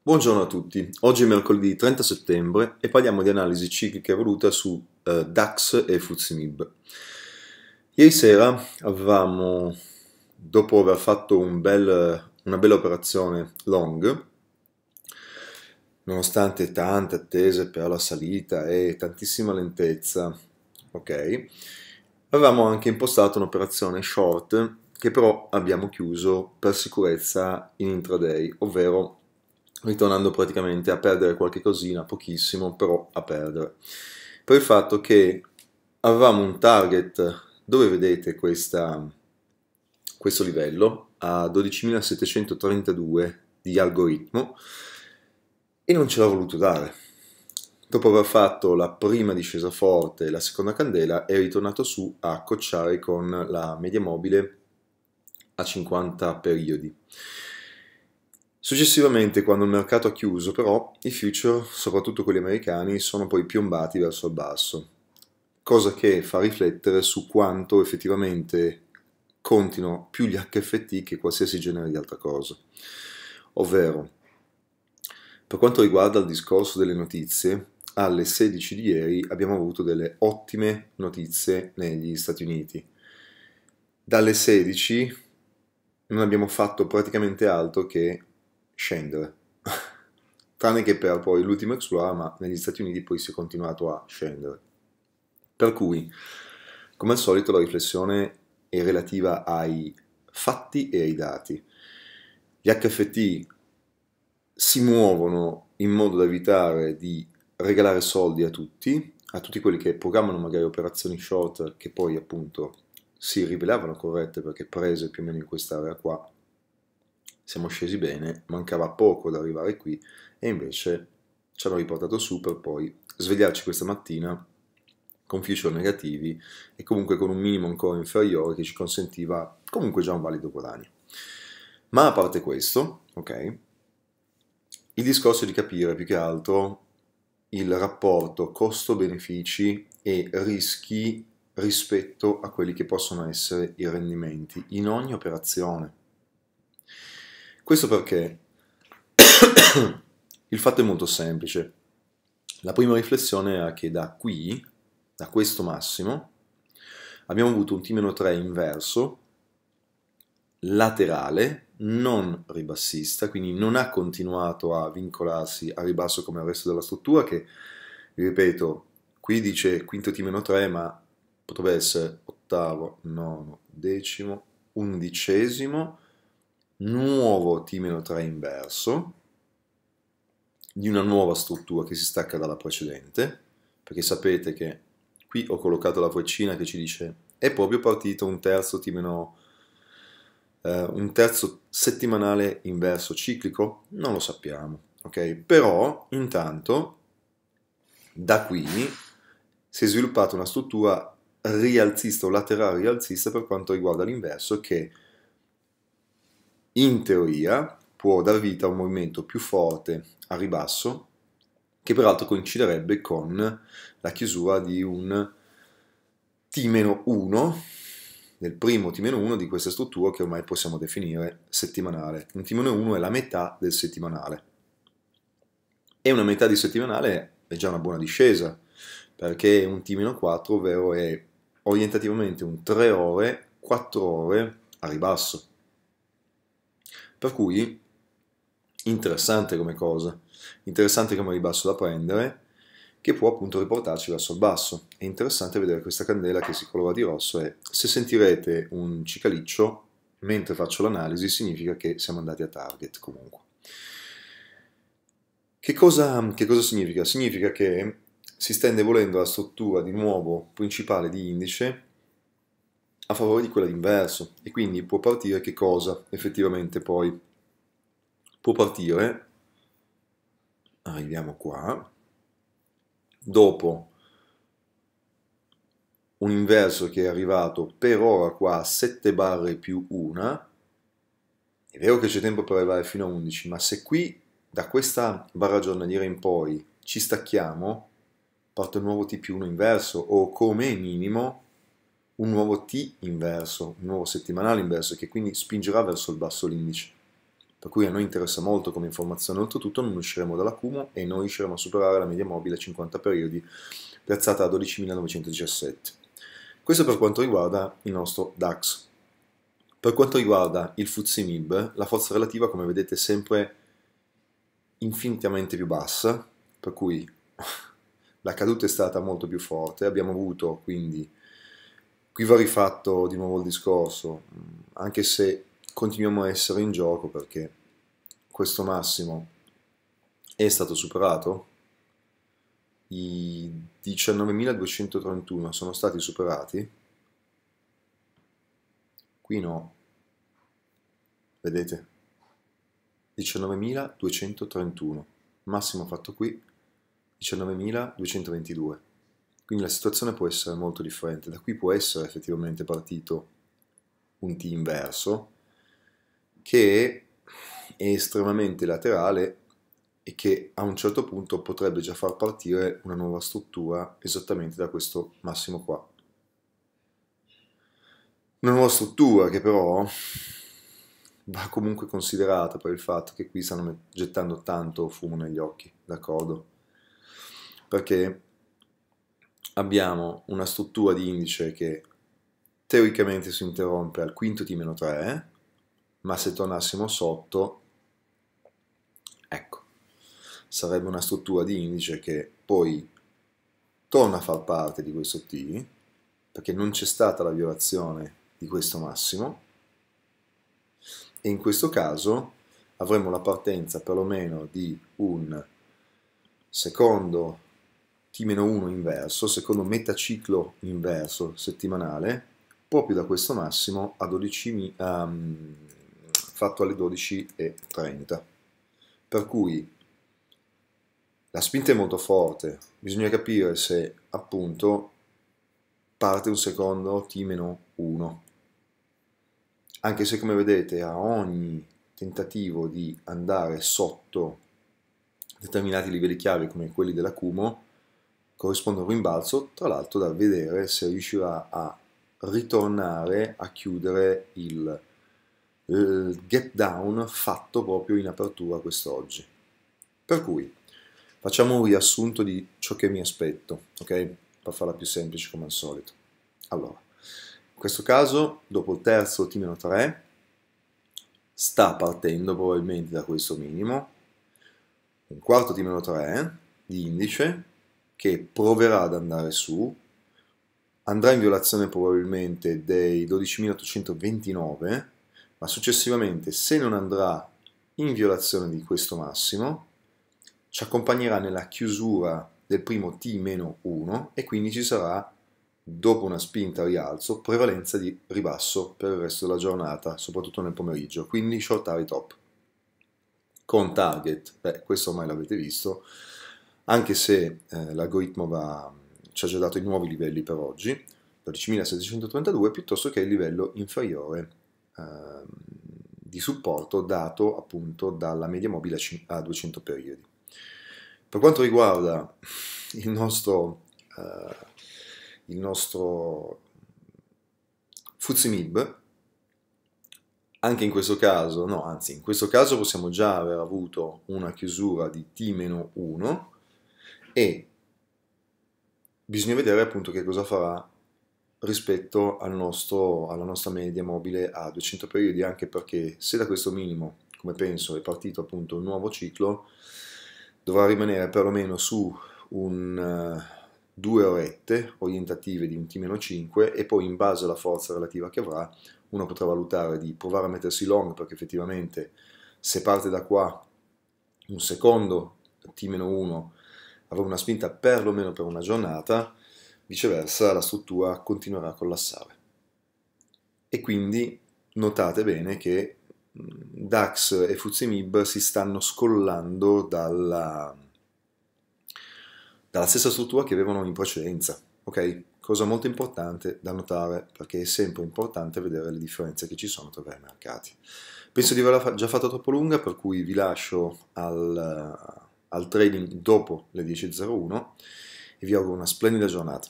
Buongiorno a tutti, oggi è mercoledì 30 settembre e parliamo di analisi ciclica evoluta su eh, DAX e FUZIMIB. Ieri sera avevamo, dopo aver fatto un bel, una bella operazione long, nonostante tante attese per la salita e tantissima lentezza, ok, avevamo anche impostato un'operazione short che però abbiamo chiuso per sicurezza in intraday, ovvero ritornando praticamente a perdere qualche cosina, pochissimo, però a perdere. Per il fatto che avevamo un target dove vedete questa, questo livello a 12.732 di algoritmo e non ce l'ha voluto dare. Dopo aver fatto la prima discesa forte e la seconda candela è ritornato su a cocciare con la media mobile a 50 periodi. Successivamente, quando il mercato ha chiuso, però, i future, soprattutto quelli americani, sono poi piombati verso il basso, cosa che fa riflettere su quanto effettivamente contino più gli HFT che qualsiasi genere di altra cosa. Ovvero, per quanto riguarda il discorso delle notizie, alle 16 di ieri abbiamo avuto delle ottime notizie negli Stati Uniti. Dalle 16 non abbiamo fatto praticamente altro che scendere. Tranne che per poi l'ultimo Explorer, ma negli Stati Uniti poi si è continuato a scendere. Per cui, come al solito, la riflessione è relativa ai fatti e ai dati. Gli HFT si muovono in modo da evitare di regalare soldi a tutti, a tutti quelli che programmano magari operazioni short che poi appunto si rivelavano corrette perché prese più o meno in quest'area qua siamo scesi bene, mancava poco ad arrivare qui e invece ci hanno riportato su per poi svegliarci questa mattina con future negativi e comunque con un minimo ancora inferiore che ci consentiva comunque già un valido guadagno. Ma a parte questo, ok, il discorso è di capire più che altro il rapporto costo-benefici e rischi rispetto a quelli che possono essere i rendimenti in ogni operazione. Questo perché il fatto è molto semplice. La prima riflessione era che da qui, da questo massimo, abbiamo avuto un T-3 inverso, laterale, non ribassista, quindi non ha continuato a vincolarsi a ribasso come il resto della struttura che, ripeto, qui dice quinto T-3 ma potrebbe essere ottavo, nono, decimo, undicesimo, nuovo T-3 inverso di una nuova struttura che si stacca dalla precedente, perché sapete che qui ho collocato la freccina che ci dice è proprio partito un terzo, T-, eh, un terzo settimanale inverso ciclico? Non lo sappiamo, ok? Però intanto da qui si è sviluppata una struttura rialzista o laterale rialzista per quanto riguarda l'inverso che in teoria può dar vita a un movimento più forte a ribasso che peraltro coinciderebbe con la chiusura di un T-1 del primo T-1 di questa struttura che ormai possiamo definire settimanale. Un T-1 è la metà del settimanale. E una metà di settimanale è già una buona discesa, perché un T-4 ovvero è orientativamente un 3 ore, 4 ore a ribasso. Per cui, interessante come cosa, interessante come ribasso da prendere, che può appunto riportarci verso il basso. È interessante vedere questa candela che si colora di rosso e se sentirete un cicaliccio mentre faccio l'analisi significa che siamo andati a target comunque. Che cosa, che cosa significa? Significa che si sta indebolendo la struttura di nuovo principale di indice a favore di quella d'inverso e quindi può partire che cosa effettivamente poi? Può partire, arriviamo qua, dopo un inverso che è arrivato per ora qua a 7 barre più 1, è vero che c'è tempo per arrivare fino a 11, ma se qui da questa barra giornaliera in poi ci stacchiamo, parte un nuovo T più 1 inverso o come minimo un nuovo T inverso, un nuovo settimanale inverso, che quindi spingerà verso il basso l'indice. Per cui a noi interessa molto come informazione, oltretutto non usciremo dall'acumo e non riusciremo a superare la media mobile a 50 periodi piazzata a 12.917. Questo per quanto riguarda il nostro DAX. Per quanto riguarda il FTSE MIB, la forza relativa come vedete è sempre infinitamente più bassa, per cui la caduta è stata molto più forte, abbiamo avuto quindi Qui va rifatto di nuovo il discorso, mm, anche se continuiamo a essere in gioco perché questo massimo è stato superato, i 19.231 sono stati superati, qui no, vedete, 19.231, massimo fatto qui, 19.222. Quindi la situazione può essere molto differente. Da qui può essere effettivamente partito un T inverso che è estremamente laterale e che a un certo punto potrebbe già far partire una nuova struttura esattamente da questo massimo qua. Una nuova struttura che però va comunque considerata per il fatto che qui stanno gettando tanto fumo negli occhi, d'accordo? Perché abbiamo una struttura di indice che teoricamente si interrompe al quinto t 3, ma se tornassimo sotto, ecco, sarebbe una struttura di indice che poi torna a far parte di questo t, perché non c'è stata la violazione di questo massimo, e in questo caso avremo la partenza perlomeno di un secondo T-1 inverso, secondo metaciclo inverso settimanale, proprio da questo massimo a 12, um, ehm, fatto alle 12.30. Per cui la spinta è molto forte, bisogna capire se appunto parte un secondo T-1. Anche se come vedete a ogni tentativo di andare sotto determinati livelli chiave come quelli dell'acumo, corrisponde a un rimbalzo, tra l'altro da vedere se riuscirà a ritornare a chiudere il, il get down fatto proprio in apertura quest'oggi. Per cui facciamo un riassunto di ciò che mi aspetto, ok? Per farla più semplice come al solito. Allora, in questo caso, dopo il terzo T-3, sta partendo probabilmente da questo minimo, un quarto T-3 di indice, che proverà ad andare su, andrà in violazione probabilmente dei 12.829, ma successivamente se non andrà in violazione di questo massimo, ci accompagnerà nella chiusura del primo T-1 e quindi ci sarà, dopo una spinta rialzo, prevalenza di ribasso per il resto della giornata, soprattutto nel pomeriggio, quindi shortare i top. Con target, beh, questo ormai l'avete visto, anche se eh, l'algoritmo va, ci ha già dato i nuovi livelli per oggi, 12632, piuttosto che il livello inferiore eh, di supporto dato appunto dalla media mobile a 200 periodi. Per quanto riguarda il nostro, eh, il nostro Fuzimib, anche in questo caso, no, anzi, in questo caso possiamo già aver avuto una chiusura di T-1 e bisogna vedere appunto che cosa farà rispetto al nostro, alla nostra media mobile a 200 periodi anche perché se da questo minimo come penso è partito appunto un nuovo ciclo dovrà rimanere perlomeno su un, uh, due orette orientative di un T-5 e poi in base alla forza relativa che avrà uno potrà valutare di provare a mettersi long perché effettivamente se parte da qua un secondo T-1 avrà una spinta perlomeno per una giornata, viceversa la struttura continuerà a collassare. E quindi notate bene che mm, DAX e FUZIMIB si stanno scollando dalla, dalla stessa struttura che avevano in precedenza. Ok? Cosa molto importante da notare perché è sempre importante vedere le differenze che ci sono tra i mercati. Penso di averla già fatta troppo lunga, per cui vi lascio al, al trading dopo le 10.01 e vi auguro una splendida giornata.